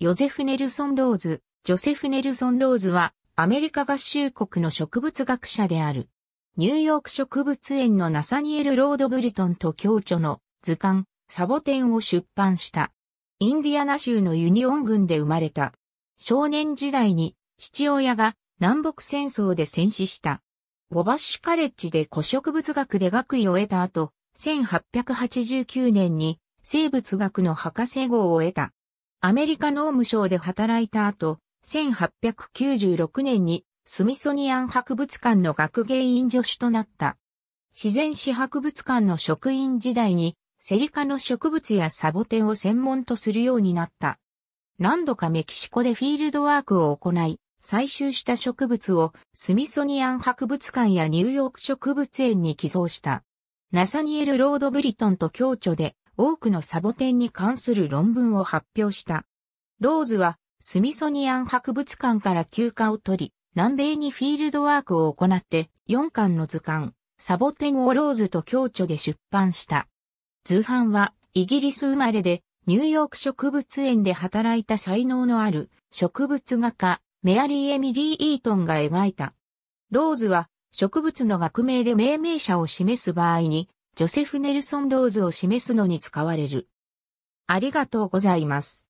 ヨゼフ・ネルソン・ローズ、ジョセフ・ネルソン・ローズは、アメリカ合衆国の植物学者である。ニューヨーク植物園のナサニエル・ロード・ブリトンと共著の図鑑、サボテンを出版した。インディアナ州のユニオン郡で生まれた。少年時代に父親が南北戦争で戦死した。ウォバッシュカレッジで古植物学で学位を得た後、1889年に生物学の博士号を得た。アメリカ農務省で働いた後、1896年にスミソニアン博物館の学芸員助手となった。自然史博物館の職員時代にセリ科の植物やサボテンを専門とするようになった。何度かメキシコでフィールドワークを行い、採集した植物をスミソニアン博物館やニューヨーク植物園に寄贈した。ナサニエル・ロード・ブリトンと共著で多くのサボテンに関する論文を発表した。ローズはスミソニアン博物館から休暇を取り、南米にフィールドワークを行って4巻の図鑑、サボテンをローズと共著で出版した。図版はイギリス生まれでニューヨーク植物園で働いた才能のある植物画家メアリー・エミリー・イートンが描いた。ローズは植物の学名で命名者を示す場合にジョセフ・ネルソン・ローズを示すのに使われる。ありがとうございます。